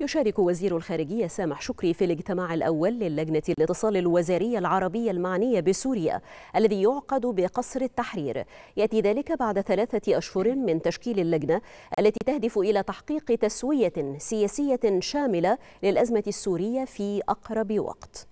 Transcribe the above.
يشارك وزير الخارجية سامح شكري في الاجتماع الأول للجنة الاتصال الوزارية العربية المعنية بسوريا الذي يعقد بقصر التحرير يأتي ذلك بعد ثلاثة أشهر من تشكيل اللجنة التي تهدف إلى تحقيق تسوية سياسية شاملة للأزمة السورية في أقرب وقت